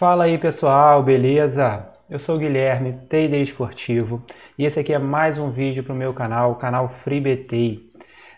Fala aí pessoal, beleza? Eu sou o Guilherme, TD esportivo, e esse aqui é mais um vídeo para o meu canal, o canal FreeBT.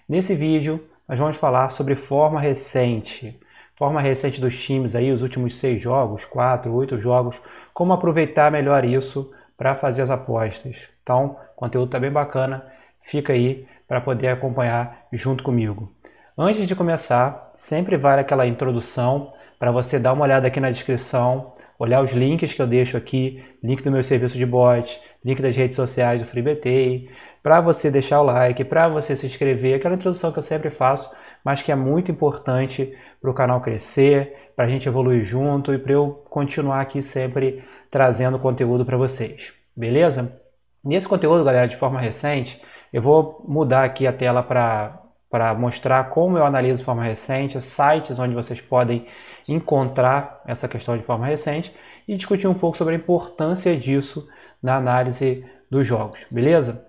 Nesse vídeo nós vamos falar sobre forma recente, forma recente dos times aí, os últimos seis jogos, quatro, oito jogos, como aproveitar melhor isso para fazer as apostas. Então, conteúdo tá bem bacana, fica aí para poder acompanhar junto comigo. Antes de começar, sempre vale aquela introdução para você dar uma olhada aqui na descrição olhar os links que eu deixo aqui, link do meu serviço de bot, link das redes sociais do FreeBT, para você deixar o like, para você se inscrever, aquela introdução que eu sempre faço, mas que é muito importante para o canal crescer, para a gente evoluir junto e para eu continuar aqui sempre trazendo conteúdo para vocês. Beleza? Nesse conteúdo, galera, de forma recente, eu vou mudar aqui a tela para para mostrar como eu analiso de forma recente, sites onde vocês podem encontrar essa questão de forma recente e discutir um pouco sobre a importância disso na análise dos jogos, beleza?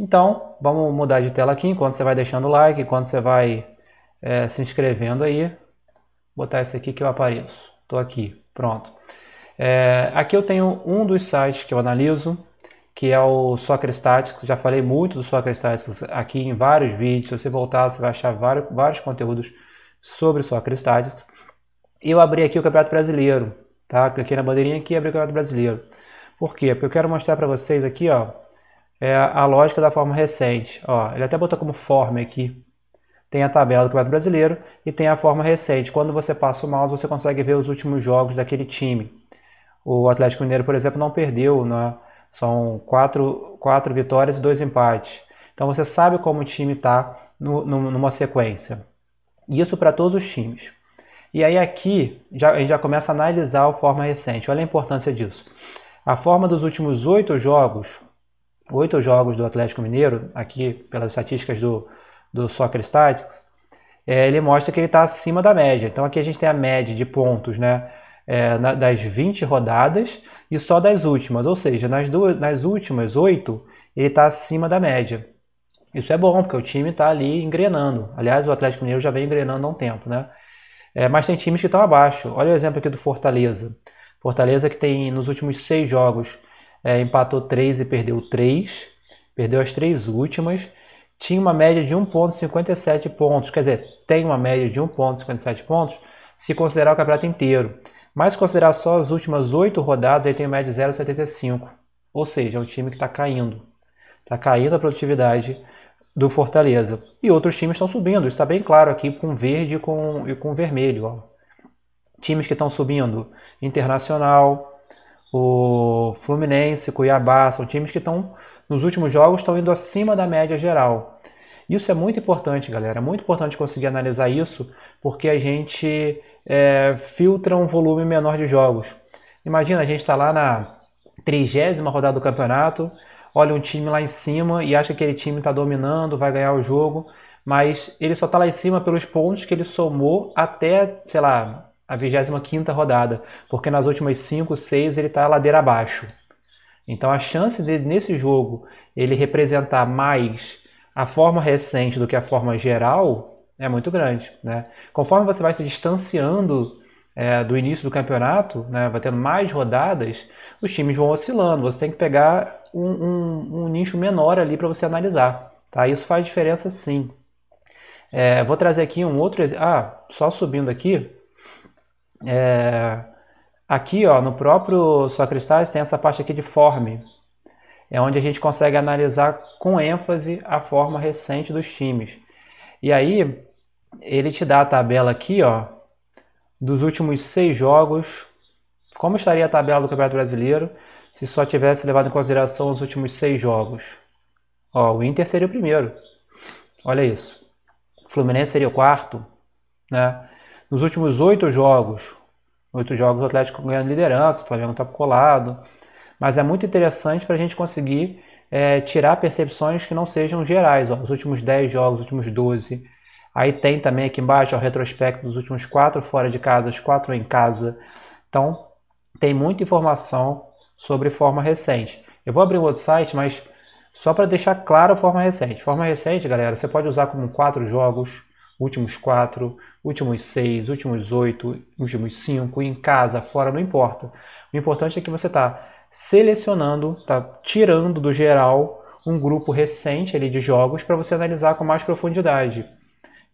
Então, vamos mudar de tela aqui, enquanto você vai deixando o like, enquanto você vai é, se inscrevendo aí, botar esse aqui que eu apareço. Estou aqui, pronto. É, aqui eu tenho um dos sites que eu analiso, que é o Soccer Statics. Já falei muito do Soccer Statics aqui em vários vídeos. Se você voltar, você vai achar vários, vários conteúdos sobre Soccer Statics. Eu abri aqui o Campeonato Brasileiro, tá? Cliquei na bandeirinha aqui e abri o Campeonato Brasileiro. Por quê? Porque eu quero mostrar para vocês aqui, ó, é a lógica da forma recente. Ó, ele até botou como forma aqui. Tem a tabela do Campeonato Brasileiro e tem a forma recente. Quando você passa o mouse, você consegue ver os últimos jogos daquele time. O Atlético Mineiro, por exemplo, não perdeu na são quatro, quatro vitórias e dois empates. Então você sabe como o time está numa sequência. Isso para todos os times. E aí aqui já, a gente já começa a analisar a forma recente. Olha a importância disso. A forma dos últimos oito jogos, oito jogos do Atlético Mineiro, aqui pelas estatísticas do, do Soccer Statics, é, ele mostra que ele está acima da média. Então aqui a gente tem a média de pontos, né? é, na, das 20 rodadas e só das últimas, ou seja, nas, duas, nas últimas 8 ele está acima da média. Isso é bom, porque o time está ali engrenando. Aliás, o Atlético Mineiro já vem engrenando há um tempo, né? É, mas tem times que estão abaixo. Olha o exemplo aqui do Fortaleza. Fortaleza que tem nos últimos seis jogos é, empatou três e perdeu três, perdeu as três últimas. Tinha uma média de 1,57 pontos, quer dizer, tem uma média de 1,57 pontos se considerar o campeonato inteiro. Mas considerar só as últimas oito rodadas, ele tem média de 0,75. Ou seja, é um time que está caindo. Está caindo a produtividade do Fortaleza. E outros times estão subindo. está bem claro aqui com verde e com, e com vermelho. Ó. Times que estão subindo. Internacional, o Fluminense, Cuiabá. São times que estão, nos últimos jogos, estão indo acima da média geral. Isso é muito importante, galera. É muito importante conseguir analisar isso, porque a gente é, filtra um volume menor de jogos. Imagina, a gente está lá na trigésima rodada do campeonato, olha um time lá em cima e acha que aquele time está dominando, vai ganhar o jogo, mas ele só está lá em cima pelos pontos que ele somou até, sei lá, a 25 rodada, porque nas últimas 5, 6 ele está ladeira abaixo. Então a chance de nesse jogo ele representar mais a forma recente do que a forma geral é muito grande. Né? Conforme você vai se distanciando é, do início do campeonato, né, vai tendo mais rodadas, os times vão oscilando. Você tem que pegar um, um, um nicho menor ali para você analisar. Tá? Isso faz diferença sim. É, vou trazer aqui um outro. Ah, só subindo aqui. É, aqui ó, no próprio Socristais tem essa parte aqui de form. É onde a gente consegue analisar com ênfase a forma recente dos times. E aí ele te dá a tabela aqui, ó, dos últimos seis jogos, como estaria a tabela do Campeonato Brasileiro se só tivesse levado em consideração os últimos seis jogos? Ó, o Inter seria o primeiro. Olha isso. O Fluminense seria o quarto, né? Nos últimos oito jogos, oito jogos o Atlético ganhando liderança, o Flamengo está colado. Mas é muito interessante para a gente conseguir é, tirar percepções que não sejam gerais. Ó, os últimos 10 jogos, os últimos 12, Aí tem também aqui embaixo o retrospecto dos últimos quatro fora de casa, os quatro em casa. Então, tem muita informação sobre forma recente. Eu vou abrir um outro site, mas só para deixar claro a forma recente. Forma recente, galera, você pode usar como quatro jogos, últimos quatro, últimos seis, últimos oito, últimos cinco, em casa, fora, não importa. O importante é que você está selecionando, está tirando do geral um grupo recente ali de jogos para você analisar com mais profundidade.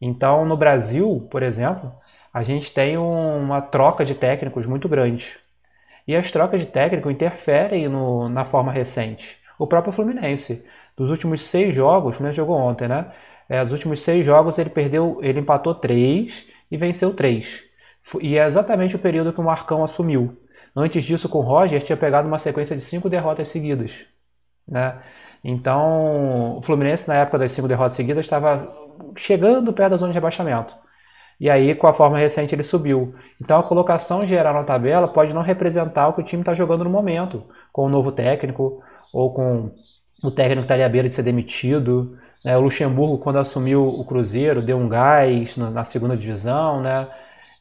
Então, no Brasil, por exemplo, a gente tem uma troca de técnicos muito grande. E as trocas de técnico interferem no, na forma recente. O próprio Fluminense, dos últimos seis jogos, o Fluminense jogou ontem, né? É, dos últimos seis jogos ele perdeu, ele empatou três e venceu três. E é exatamente o período que o Marcão assumiu. Antes disso, com o Roger, tinha pegado uma sequência de cinco derrotas seguidas. Né? Então, o Fluminense, na época das cinco derrotas seguidas, estava chegando perto da zona de rebaixamento. E aí, com a forma recente, ele subiu. Então, a colocação geral na tabela pode não representar o que o time está jogando no momento, com o novo técnico, ou com o técnico que está ali à beira de ser demitido. Né? O Luxemburgo, quando assumiu o Cruzeiro, deu um gás na segunda divisão. Né?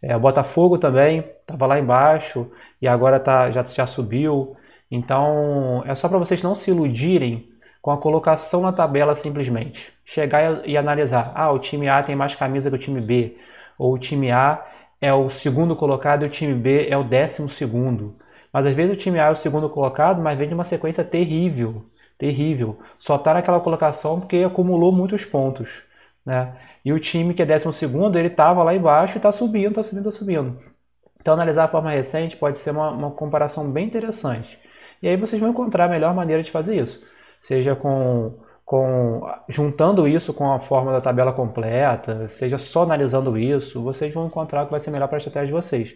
É, o Botafogo também estava lá embaixo e agora tá, já, já subiu. Então, é só para vocês não se iludirem com a colocação na tabela simplesmente. Chegar e analisar: ah, o time A tem mais camisa que o time B, ou o time A é o segundo colocado e o time B é o décimo segundo. Mas às vezes o time A é o segundo colocado, mas vem de uma sequência terrível, terrível. Só está naquela colocação porque acumulou muitos pontos, né? E o time que é décimo segundo, ele estava lá embaixo e está subindo, está subindo, está subindo. Então analisar a forma recente pode ser uma, uma comparação bem interessante. E aí vocês vão encontrar a melhor maneira de fazer isso seja com, com juntando isso com a forma da tabela completa, seja só analisando isso, vocês vão encontrar o que vai ser melhor para a estratégia de vocês.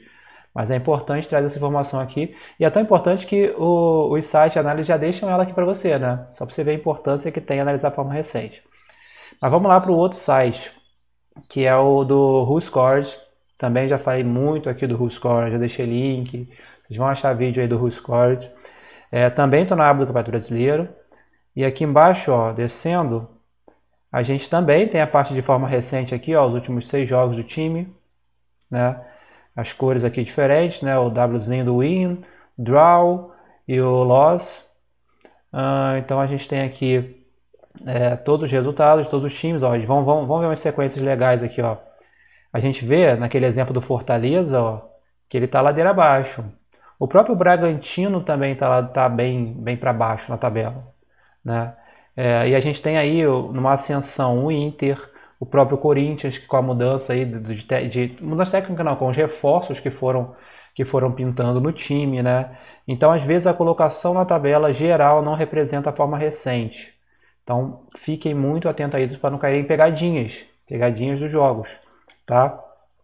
Mas é importante trazer essa informação aqui. E é tão importante que o, os sites de análise já deixam ela aqui para você, né? Só para você ver a importância que tem analisar a forma recente. Mas vamos lá para o outro site, que é o do WhoScored. Também já falei muito aqui do WhoScored, já deixei link. Vocês vão achar vídeo aí do WhoScored. É, também estou na aba do Campeonato Brasileiro. E aqui embaixo, ó, descendo, a gente também tem a parte de forma recente aqui, ó, os últimos seis jogos do time, né? As cores aqui diferentes, né? O Wzinho do win, draw e o loss. Uh, então a gente tem aqui é, todos os resultados, todos os times, ó, vamos, vamos, vamos ver umas sequências legais aqui, ó. A gente vê naquele exemplo do Fortaleza, ó, que ele está ladeira abaixo. O próprio Bragantino também está tá bem, bem para baixo na tabela. Né? É, e a gente tem aí numa ascensão o Inter, o próprio Corinthians com a mudança aí de, de, de mudança técnica não, com os reforços que foram que foram pintando no time, né? Então às vezes a colocação na tabela geral não representa a forma recente. Então fiquem muito atentos aí para não caírem pegadinhas, pegadinhas dos jogos, tá?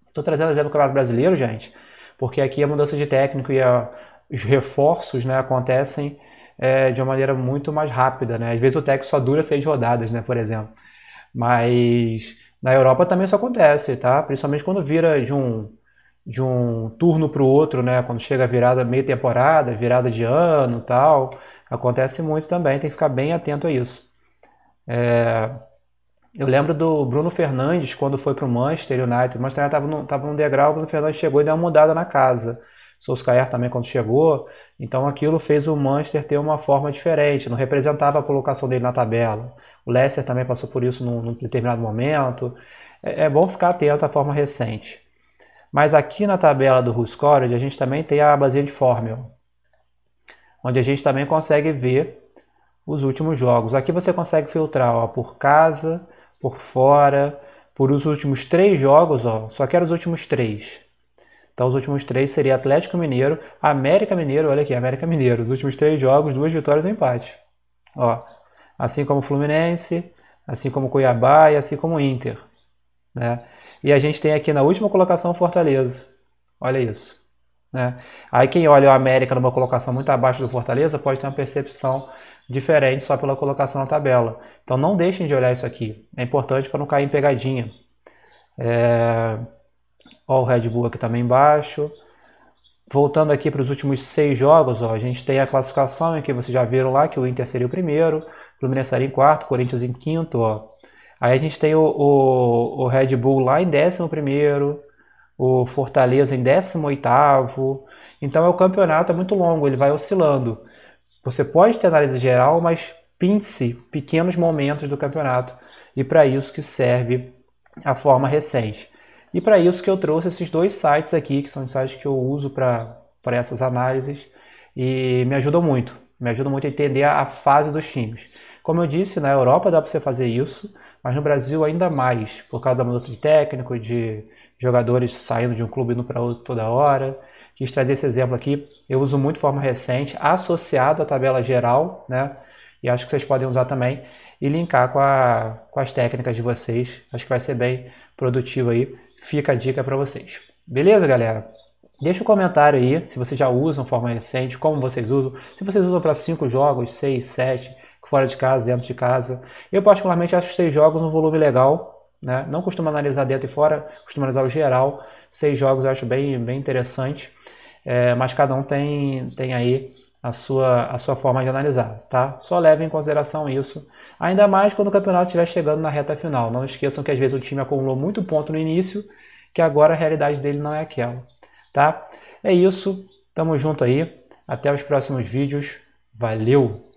Estou trazendo exemplo do Campeonato Brasileiro, gente, porque aqui a mudança de técnico e a, os reforços, né, acontecem é, de uma maneira muito mais rápida, né? Às vezes o TEC só dura seis rodadas, né, por exemplo. Mas na Europa também isso acontece, tá? Principalmente quando vira de um, de um turno para o outro, né? Quando chega a virada meia temporada, virada de ano tal. Acontece muito também, tem que ficar bem atento a isso. É... Eu lembro do Bruno Fernandes quando foi para o Manchester United. O Manchester United estava num, num degrau, o Bruno Fernandes chegou e deu uma mudada na casa. Solskjaer também quando chegou. Então aquilo fez o Manchester ter uma forma diferente, não representava a colocação dele na tabela. O Leicester também passou por isso num, num determinado momento. É, é, bom ficar atento à forma recente. Mas aqui na tabela do WhoScored a gente também tem a abazinha de fórmula, onde a gente também consegue ver os últimos jogos. Aqui você consegue filtrar ó, por casa, por fora, por os últimos três jogos, ó, só quero os últimos três. Então, os últimos três seria Atlético Mineiro, América Mineiro, olha aqui, América Mineiro. Os últimos três jogos, duas vitórias e um empate. Ó, assim como Fluminense, assim como Cuiabá e assim como Inter. Né? E a gente tem aqui na última colocação Fortaleza. Olha isso. Né? Aí quem olha o América numa colocação muito abaixo do Fortaleza pode ter uma percepção diferente só pela colocação na tabela. Então não deixem de olhar isso aqui. É importante para não cair em pegadinha. É... Ó, o Red Bull aqui também embaixo. Voltando aqui para os últimos seis jogos, ó, a gente tem a classificação em que vocês já viram lá que o Inter seria o primeiro, o Fluminense seria em quarto, Corinthians em quinto. Ó. Aí a gente tem o, o, o Red Bull lá em décimo primeiro, o Fortaleza em décimo oitavo. Então é o campeonato é muito longo, ele vai oscilando. Você pode ter análise geral, mas pince pequenos momentos do campeonato e para isso que serve a forma recente. E para isso que eu trouxe esses dois sites aqui, que são os sites que eu uso para essas análises e me ajudam muito. Me ajudam muito a entender a, a fase dos times. Como eu disse, na Europa dá para você fazer isso, mas no Brasil ainda mais, por causa da mudança de técnico, de jogadores saindo de um clube indo para outro toda hora. Quis trazer esse exemplo aqui. Eu uso muito de forma recente, associado à tabela geral, né? E acho que vocês podem usar também e linkar com, a, com as técnicas de vocês. Acho que vai ser bem produtivo aí fica a dica para vocês. Beleza, galera? Deixa um comentário aí se vocês já usam forma recente, como vocês usam, se vocês usam para cinco jogos, seis sete fora de casa, dentro de casa. Eu particularmente acho seis jogos um volume legal, né? Não costumo analisar dentro e fora, costumo analisar o geral. seis jogos eu acho bem, bem interessante, é, mas cada um tem, tem aí a sua, a sua forma de analisar, tá? Só leve em consideração isso Ainda mais quando o campeonato estiver chegando na reta final. Não esqueçam que às vezes o time acumulou muito ponto no início, que agora a realidade dele não é aquela, tá? É isso, tamo junto aí, até os próximos vídeos. Valeu!